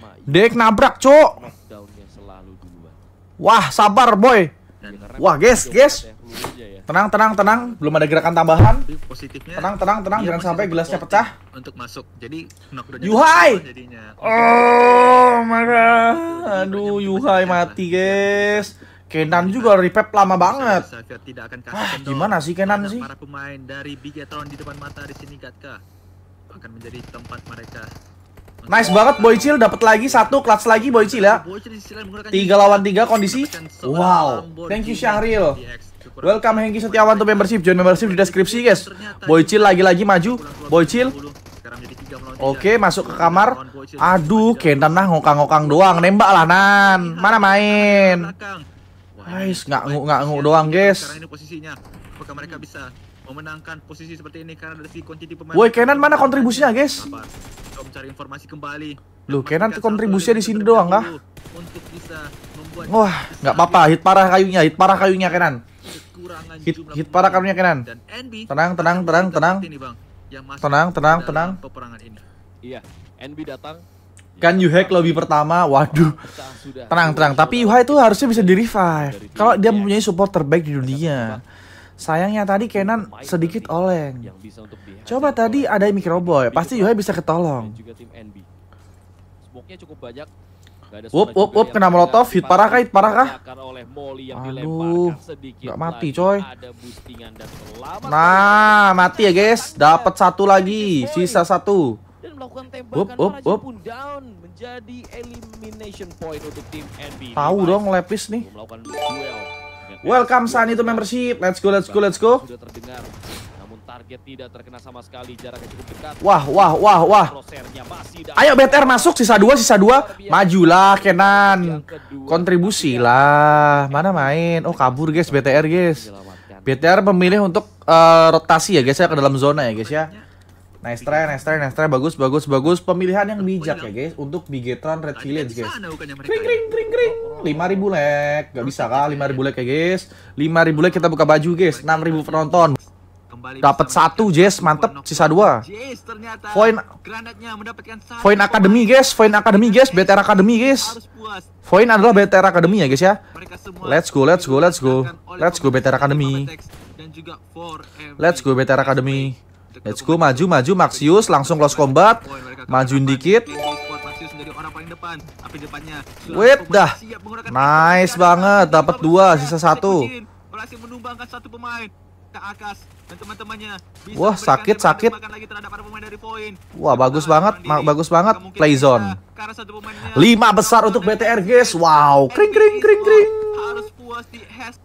Iya. Dek nabrak, Cok. Wah, sabar, boy. Ya, Wah, guys, guys. Ya. Tenang, tenang, tenang. Belum ada gerakan tambahan. Tenang, tenang, tenang. Jangan sampai gelasnya pecah. Untuk masuk. Jadi Yuhai. Oh, mana god. Aduh, Yuhai mati, guys. Kenan juga repep lama banget. ah, gimana sih Kenan sih? Para pemain dari Bigetron di depan mata di sini Gatka akan menjadi tempat mereka Nice banget Boycil dapat lagi satu clutch lagi Boycil ya. Tiga lawan tiga kondisi. Wow. Thank you Syahril. Welcome Hengki Setiawan to membership. Join membership di deskripsi guys. Boycil lagi-lagi maju. Boycil. Oke, masuk ke kamar. Aduh, Kenan nah ngokang-ngokang doang. Nembak lah Nan. Mana main? Guys, nice, nggak ngu nggak ngu doang guys. Apakah mereka bisa memenangkan posisi seperti ini karena dari si kunci tipe pemain. Woi, Kenan mana kontribusinya, guys? Coba mencari informasi kembali. Lu Kenan tuh kontribusinya di sini doang kah? Untuk bisa membuat Wah, nggak apa-apa, hit parah kayunya, hit parah kayunya Kenan. Hit, hit parah kayunya Kenan. Tenang, tenang, tenang, tenang. Tenang, tenang, tenang. Iya, NB datang Kan you hack lobby pertama, waduh. Tenang, tenang. Tapi Yuha itu harusnya bisa di revive. Kalau dia mempunyai support terbaik di dunia. Sayangnya tadi Kenan sedikit oleng. Coba tadi ada Microboy, oh, pasti Yohai bisa ketolong. Wup, wup, wup, kena molotov, hit parah kah, hit parah kah? Aduh, gak mati coy. Nah, mati ya guys, dapat satu lagi, sisa satu. Wup, wup, wup. Tahu dong, lepis nih. Welcome San itu membership. Let's go, let's go, let's go. Wah, wah, wah, wah. Ayo BTR masuk sisa 2, sisa 2. Majulah Kenan. Kontribusi lah. Mana main? Oh, kabur guys BTR guys. BTR memilih untuk uh, rotasi ya guys ya ke dalam zona ya guys ya. Nice try, nice try, nice try. Bagus, bagus, bagus. Pemilihan yang bijak ya guys. Untuk Bigetron Red Village kan guys. Ya? Kring, kring, kring, kring. 5000 lag. Gak bisa kah 5000 lag ya guys. 5000 lag kita buka baju guys. 6000 penonton. Dapat satu Jess, mantep. Sisa dua. Voin, Voin Academy guys, Voin Academy guys, BTR Academy guys. Voin adalah BTR Academy ya guys ya. Let's go, let's go, let's go, let's go BTR Academy. Let's go BTR Academy. Let's go maju maju Maxius langsung close combat. maju dikit. Wait dah. Nice banget dapat dua sisa satu. Wah sakit sakit. Wah bagus banget, bagus banget play zone. Lima besar untuk BTR guys. Wow, kring kring kring kring.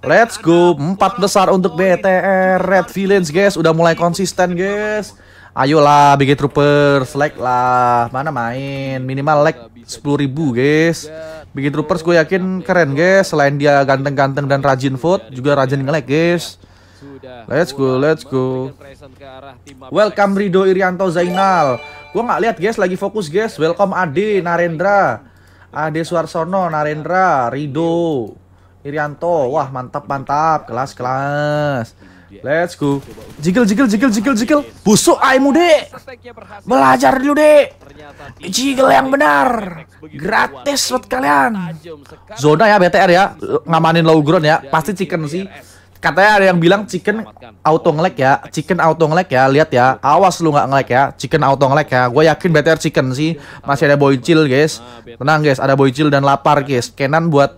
Let's go, empat besar untuk BTR Red Villains guys, udah mulai konsisten guys. Ayolah BG Troopers, like lah, mana main, minimal like ribu guys. BG Troopers gue yakin keren guys, selain dia ganteng-ganteng dan rajin vote, juga rajin nge-like guys. Let's go, let's go. Welcome Rido Irianto Zainal. gue gak lihat guys, lagi fokus guys. Welcome Ade Narendra, Ade Suarsono, Narendra, Rido. Irianto. Wah, mantap mantap. Kelas kelas. Let's go. Jigil jigil jigil jigil jigil. Busuk aimu, Dek. Belajar dulu, Dek. Jigil yang benar. Gratis buat kalian. Zona ya BTR ya. Ngamanin low ground ya. Pasti chicken sih. Katanya ada yang bilang chicken auto ngelag ya, chicken auto ngelag ya, lihat ya, awas lu nggak ngelag ya, chicken auto ngelag ya. Gue yakin BTR chicken sih, masih ada boy chill guys, nah, tenang guys, ada boy chill dan lapar guys. Kenan buat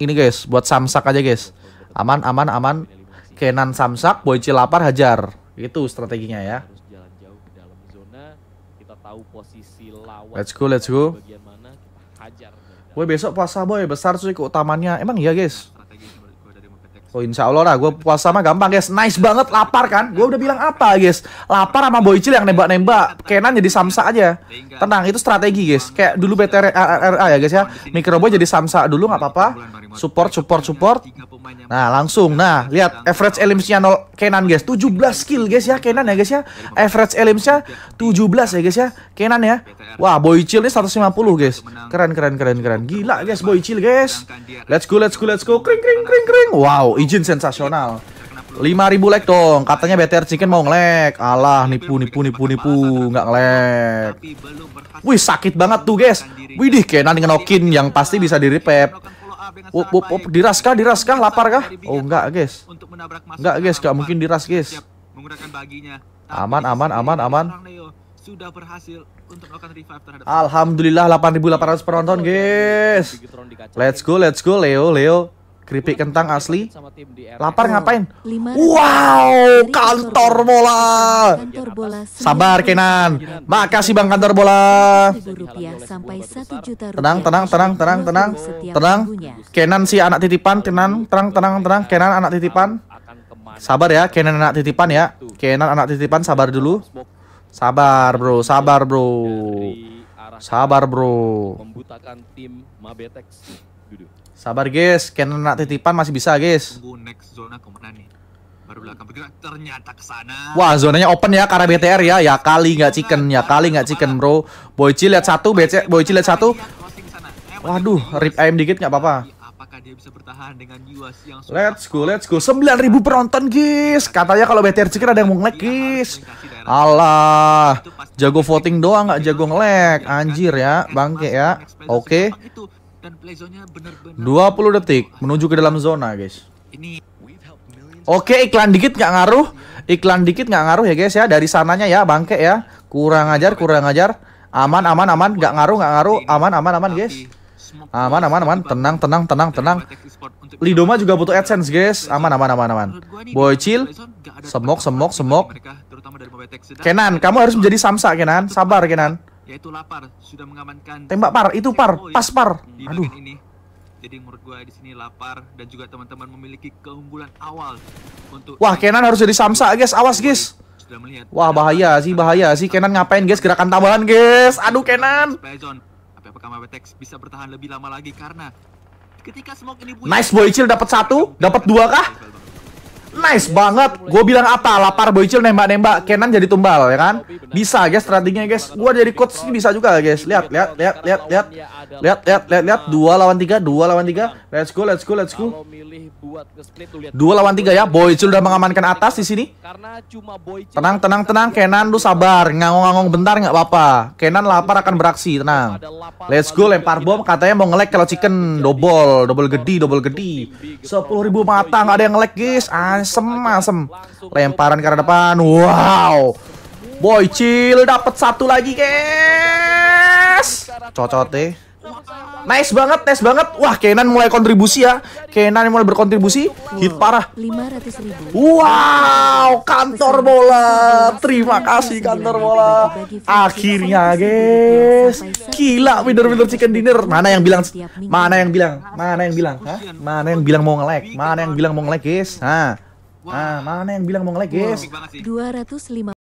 ini guys, buat samsak aja guys. Aman, aman, aman. Kenan samsak, boy cilapar hajar. Itu strateginya ya. Let's go, let's go. Gue besok puasa boy besar sih keutamannya. Emang iya guys? Oh insya Allah lah, gue puasa mah gampang guys. Nice banget, lapar kan? Gue udah bilang apa guys? Lapar sama boycil yang nembak-nembak. Kenan jadi Samsa aja. Tenang, itu strategi guys. Kayak dulu BTRA ya guys ya. Microboy jadi Samsa dulu gak apa-apa. Support, support, support nah, langsung. Nah, lihat average elimsnya nol Kenan guys. 17 kill guys ya Kenan ya guys ya. Average elimsnya 17 ya guys ya. Kenan ya. Wah, boy chill ini 150 guys. Keren keren keren keren. Gila guys boy chill guys. Let's go let's go let's go. Kring kring kring kring. Wow, izin sensasional. 5000 like dong. Katanya BTR Chicken mau ngelek. Alah, nipu nipu nipu nipu, nggak lag Wih, sakit banget tuh, guys. Widih, Kenan dengan Okin yang pasti bisa di-repep. Wop, wop, wop, diraskah, diraskah, lapar kah? Oh enggak guys, enggak guys, enggak mungkin diras guys. Aman, aman, aman, aman. Sudah berhasil untuk melakukan revive terhadap Alhamdulillah 8800 penonton iya, iya, iya. guys. Let's go, let's go Leo, Leo. Keripik kentang asli. Lapar ngapain? Wow, kantor bola. Sabar Kenan. Makasih Bang kantor bola. Tenang, tenang, tenang, tenang, tenang. Tenang. Kenan si anak titipan, Kenan, tenang, tenang, tenang. Kenan anak titipan. Sabar ya, Kenan anak titipan ya. ya. Kenan anak titipan sabar dulu. Sabar, Bro. Sabar, Bro. Sabar, Bro. Membutakan tim Mabetex. Duduk. Sabar guys, kena nak titipan masih bisa guys. Tunggu next zona kemana nih? Baru belakang bergerak ternyata ke sana. Wah, zonanya open ya karena BTR ya. Ya kali nggak chicken, ya kali nggak chicken, Bro. Boyci lihat satu, BC Boyci lihat satu. Iya, eh, Waduh, rip aim dikit nggak apa-apa. Iya, apakah dia bisa bertahan dengan Yuas yang Let's go, let's go. 9000 penonton, guys. Katanya kalau BTR chicken ada yang mau nge guys. Allah. jago voting doang nggak jago nge-lag. Iya, kan? Anjir ya, kan bangke ya. Oke. Okay. Dan puluh 20 detik menuju ke dalam zona, guys. Ini Oke, iklan dikit nggak ngaruh. Iklan dikit nggak ngaruh ya, guys ya. Dari sananya ya, bangke ya. Kurang ajar, kurang ajar. Aman, aman, aman. Nggak ngaruh, nggak ngaruh. Aman, aman, aman, guys. Aman, aman, aman. Tenang, tenang, tenang, tenang. Lidoma juga butuh AdSense, guys. Aman, aman, aman, aman. chill semok, semok, semok. Kenan, kamu harus menjadi Samsa, Kenan. Sabar, Kenan yaitu Lapar sudah mengamankan tembak par itu par pas par aduh ini jadi menurut gue di sini Lapar dan juga teman-teman memiliki keunggulan awal untuk wah Kenan harus jadi Samsa guys awas guys sudah melihat wah bahaya sih bahaya sih Kenan ngapain guys gerakan tambahan guys aduh Kenan apakah Mavetex bisa bertahan lebih lama lagi karena ketika smoke ini nice boy chill dapat satu dapat dua kah Nice banget. Gue bilang apa? Lapar bocil nembak-nembak. Kenan jadi tumbal ya kan? Bisa guys strateginya guys. Gue jadi coach sih bisa juga guys. Lihat, lihat, lihat, lihat, lihat, lihat, lihat, lihat, lihat. Dua lawan tiga, dua lawan tiga. Let's go, let's go, let's go. Dua lawan tiga ya. Boycil udah mengamankan atas di sini. Tenang, tenang, tenang. Kenan lu sabar. Ngangong-ngangong bentar nggak apa-apa. Kenan lapar akan beraksi, tenang. Let's go lempar bom. Katanya mau ngelek kalau chicken double, double gede double gede, Sepuluh ribu mata ada yang ngelek guys. Anjir semasem sem lemparan ke depan wow boy chill dapat satu lagi guys cocote eh. Nice banget, nice banget. Wah, Kenan mulai kontribusi ya. Kenan mulai berkontribusi. Hit parah. Wow, kantor bola. Terima kasih kantor bola. Akhirnya, guys. Gila, winner-winner chicken dinner. Mana yang bilang? Mana yang bilang? Mana yang bilang? Hah? Mana yang bilang mau nge lag Mana yang bilang mau nge lag guys? Hah? Wah. Nah, mana yang bilang mau nge-lag, guys? Dua ratus lima